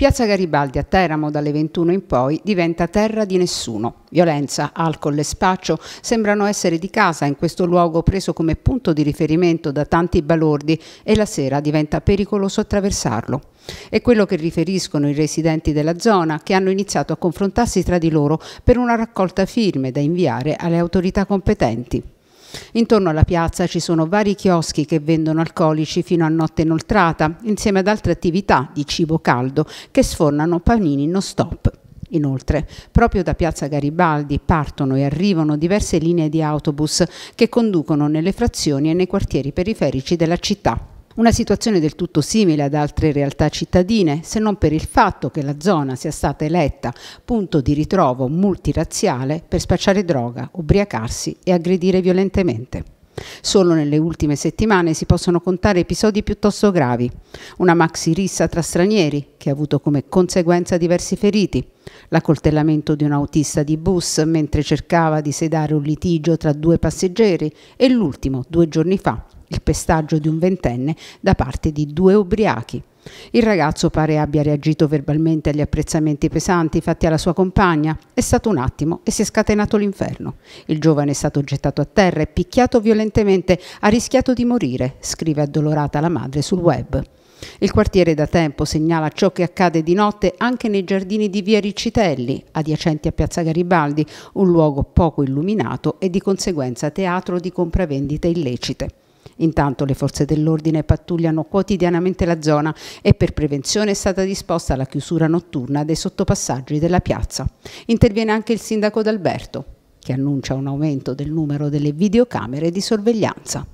Piazza Garibaldi a Teramo dalle 21 in poi diventa terra di nessuno. Violenza, alcol e spaccio sembrano essere di casa in questo luogo preso come punto di riferimento da tanti balordi e la sera diventa pericoloso attraversarlo. È quello che riferiscono i residenti della zona che hanno iniziato a confrontarsi tra di loro per una raccolta firme da inviare alle autorità competenti. Intorno alla piazza ci sono vari chioschi che vendono alcolici fino a notte inoltrata, insieme ad altre attività di cibo caldo che sfornano panini non stop. Inoltre, proprio da Piazza Garibaldi partono e arrivano diverse linee di autobus che conducono nelle frazioni e nei quartieri periferici della città. Una situazione del tutto simile ad altre realtà cittadine, se non per il fatto che la zona sia stata eletta punto di ritrovo multirazziale per spacciare droga, ubriacarsi e aggredire violentemente. Solo nelle ultime settimane si possono contare episodi piuttosto gravi. Una maxi rissa tra stranieri, che ha avuto come conseguenza diversi feriti, l'accoltellamento di un autista di bus mentre cercava di sedare un litigio tra due passeggeri e l'ultimo, due giorni fa, il pestaggio di un ventenne da parte di due ubriachi. Il ragazzo pare abbia reagito verbalmente agli apprezzamenti pesanti fatti alla sua compagna. È stato un attimo e si è scatenato l'inferno. Il giovane è stato gettato a terra e picchiato violentemente. Ha rischiato di morire, scrive addolorata la madre sul web. Il quartiere da tempo segnala ciò che accade di notte anche nei giardini di via Riccitelli, adiacenti a Piazza Garibaldi, un luogo poco illuminato e di conseguenza teatro di compravendite illecite. Intanto le forze dell'ordine pattugliano quotidianamente la zona e per prevenzione è stata disposta la chiusura notturna dei sottopassaggi della piazza. Interviene anche il sindaco d'Alberto, che annuncia un aumento del numero delle videocamere di sorveglianza.